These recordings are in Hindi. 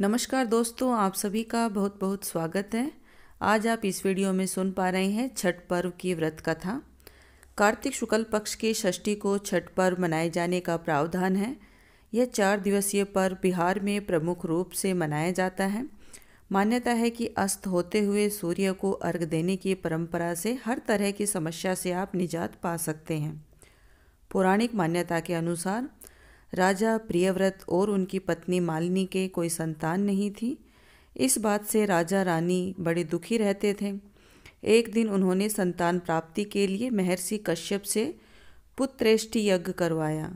नमस्कार दोस्तों आप सभी का बहुत बहुत स्वागत है आज आप इस वीडियो में सुन पा रहे हैं छठ पर्व की व्रत कथा कार्तिक शुक्ल पक्ष के षष्ठी को छठ पर्व मनाए जाने का प्रावधान है यह चार दिवसीय पर्व बिहार में प्रमुख रूप से मनाया जाता है मान्यता है कि अस्त होते हुए सूर्य को अर्घ देने की परंपरा से हर तरह की समस्या से आप निजात पा सकते हैं पौराणिक मान्यता के अनुसार राजा प्रियव्रत और उनकी पत्नी मालिनी के कोई संतान नहीं थी इस बात से राजा रानी बड़े दुखी रहते थे एक दिन उन्होंने संतान प्राप्ति के लिए महर्षि कश्यप से पुत्रेष्टि यज्ञ करवाया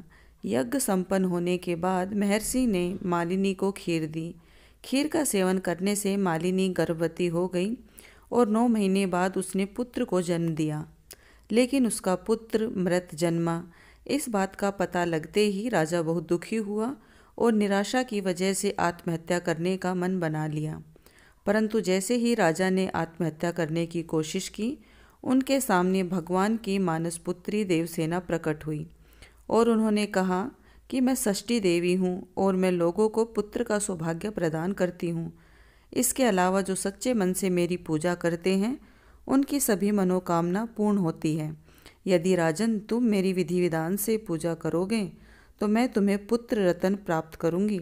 यज्ञ संपन्न होने के बाद महर्षि ने मालिनी को खीर दी खीर का सेवन करने से मालिनी गर्भवती हो गई और नौ महीने बाद उसने पुत्र को जन्म दिया लेकिन उसका पुत्र मृत जन्मा इस बात का पता लगते ही राजा बहुत दुखी हुआ और निराशा की वजह से आत्महत्या करने का मन बना लिया परंतु जैसे ही राजा ने आत्महत्या करने की कोशिश की उनके सामने भगवान की मानस पुत्री देवसेना प्रकट हुई और उन्होंने कहा कि मैं षष्टी देवी हूँ और मैं लोगों को पुत्र का सौभाग्य प्रदान करती हूँ इसके अलावा जो सच्चे मन से मेरी पूजा करते हैं उनकी सभी मनोकामना पूर्ण होती है यदि राजन तुम मेरी विधि विधान से पूजा करोगे तो मैं तुम्हें पुत्र रतन प्राप्त करूंगी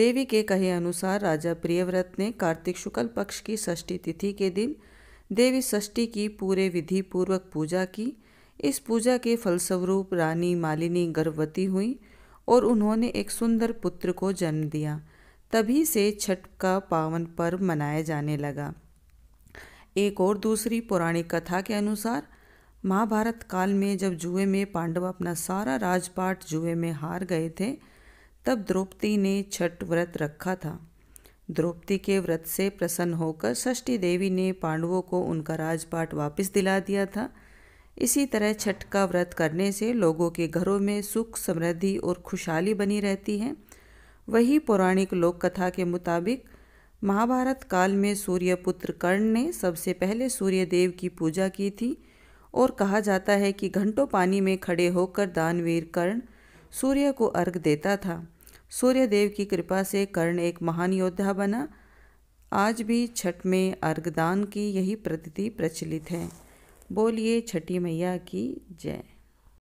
देवी के कहे अनुसार राजा प्रियव्रत ने कार्तिक शुक्ल पक्ष की षष्ठी तिथि के दिन देवी षष्ठी की पूरे विधि पूर्वक पूजा की इस पूजा के फलस्वरूप रानी मालिनी गर्भवती हुई और उन्होंने एक सुंदर पुत्र को जन्म दिया तभी से छठ का पावन पर्व मनाया जाने लगा एक और दूसरी पौराणिक कथा के अनुसार महाभारत काल में जब जुए में पांडव अपना सारा राजपाट जुए में हार गए थे तब द्रौपदी ने छठ व्रत रखा था द्रौपदी के व्रत से प्रसन्न होकर षष्ठी देवी ने पांडवों को उनका राजपाट वापस दिला दिया था इसी तरह छठ का व्रत करने से लोगों के घरों में सुख समृद्धि और खुशहाली बनी रहती है वही पौराणिक लोक कथा के मुताबिक महाभारत काल में सूर्यपुत्र कर्ण ने सबसे पहले सूर्यदेव की पूजा की थी और कहा जाता है कि घंटों पानी में खड़े होकर दानवीर कर्ण सूर्य को अर्घ देता था सूर्य देव की कृपा से कर्ण एक महान योद्धा बना आज भी छठ में अर्घदान की यही प्रतीति प्रचलित है बोलिए छठी मैया की जय